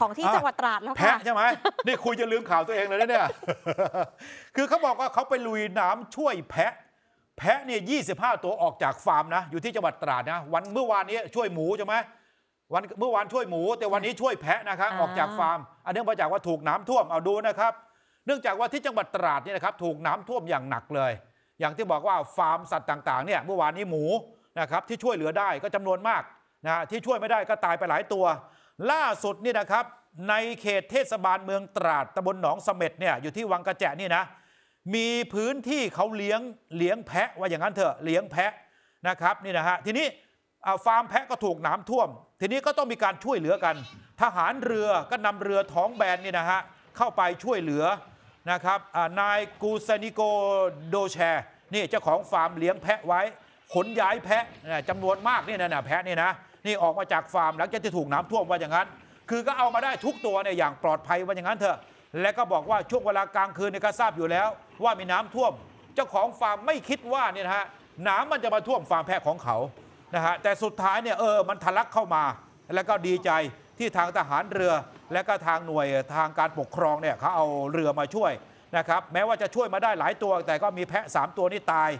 ของที่จังหวัดตราด แล้วค่ะแพะใช่ไหมนี่คุยจะลืมข่าวตัวเองเลยนะเนี่ย คือเขาบอกว่าเขาไปลุยน้ำช่วยแพะ แพะเนี่ยยีตัวออกจากฟาร์มนะ อยู่ที่จังหวัดตราดนะ วันเมื่อวานนี้ช่วยหมู ใช่ไหม วันเมื่อวานช่วยหมูแต่วันนี้ช่วยแพะนะครับออกจากฟาร์ม อันเนื่องมาจากว่าถูกน้ำท่วมเอาดูนะครับ เนื่องจากว่าที่จังหวัดตราดนี่นะครับถูกน้ำท่วมอย่างหนักเลย อย่างที่บอกว่าฟาร์มสัตว์ต่าง ๆ เนี่ย เมื่อวานนี้หมูนะครับที่ช่วยเหลือได้ก็จำนวนมากนะ ที่ช่วยไม่ได้ก็ตายไปหลายตัวล่าสุดนี่นะครับในเขตเทศบาลเมืองตราดตำบลหนองสเม็ดเนี่ยอยู่ที่วังกระแจนี่นะมีพื้นที่เขาเลี้ยงเลี้ยงแพะ ว่าอย่างนั้นเถอะเลี้ยงแพะนะครับนี่นะฮะทีนี้ฟาร์มแพะก็ถูกน้ำท่วม ทีนี้ก็ต้องมีการช่วยเหลือกัน ทหารเรือก็นำเรือท้องแบนนี่นะฮะเข้าไปช่วยเหลือนะครับนายกูเซนิโกโดแชนี่เจ้าของฟาร์มเลี้ยงแพะไว้ ขนย้ายแพะจำนวนมากนี่นะแพะนี่นะนี่ออกมาจากฟาร์มหลังจากที่ถูกน้ำท่วมว่าอย่างนั้น คือก็เอามาได้ทุกตัวเนี่ยอย่างปลอดภัยว่าอย่างนั้นเถอะ และก็บอกว่าช่วงเวลากลางคืนเนี่ยก็ทราบอยู่แล้ว ว่ามีน้ำท่วม เจ้าของฟาร์มไม่คิดว่าเนี่ยนะฮะ น้ำมันจะมาท่วมฟาร์มแพะของเขา นะฮะ แต่สุดท้ายเนี่ยเออ มันทะลักเข้ามา แล้วก็ดีใจที่ทางทหารเรือ และก็ทางหน่วยทางการปกครองเนี่ยเขาเอาเรือมาช่วยนะครับ แม้ว่าจะช่วยมาได้หลายตัว แต่ก็มีแพะ 3 ตัวนี่ตาย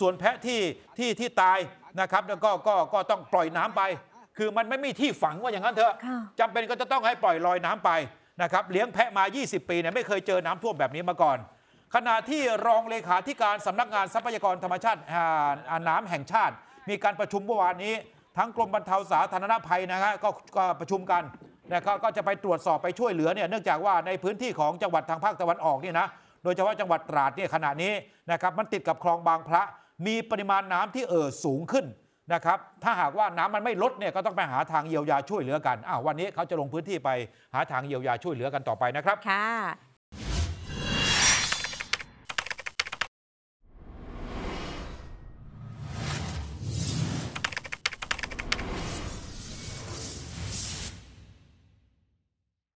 ส่วนแพะที่ที่ที่ตายนะครับแล้วก็ก็ก็ต้องปล่อยน้ำไป คือมันไม่มีที่ฝังว่าอย่างนั้นเถอะจำเป็นก็จะต้องให้ปล่อยลอยน้ำไปนะครับเลี้ยงแพะมา 20 ปีเนี่ยไม่เคยเจอน้ำท่วมแบบนี้มาก่อน ขณะที่รองเลขาธิการสำนักงานทรัพยากรธรรมชาติน้ำแห่งชาติ มีการประชุมเมื่อวานนี้ ทั้งกรมบรรเทาสาธารณภัยนะฮะก็ประชุมกันนะครับก็จะไปตรวจสอบไปช่วยเหลือเนี่ยเนื่องจากว่าในพื้นที่ของจังหวัดทางภาคตะวันออกนี่นะโดยเฉพาะจังหวัดตราดเนี่ยขณะนี้นะครับมันติดกับคลองบางพระมีปริมาณน้ำที่เอ่อสูงขึ้นนะครับ ถ้าหากว่าน้ำมันไม่ลดเนี่ยก็ต้องไปหาทางเยียวยาช่วยเหลือกันอ้าววันนี้เขาจะลงพื้นที่ไปหาทางเยียวยาช่วยเหลือกันต่อไปนะครับ ค่ะ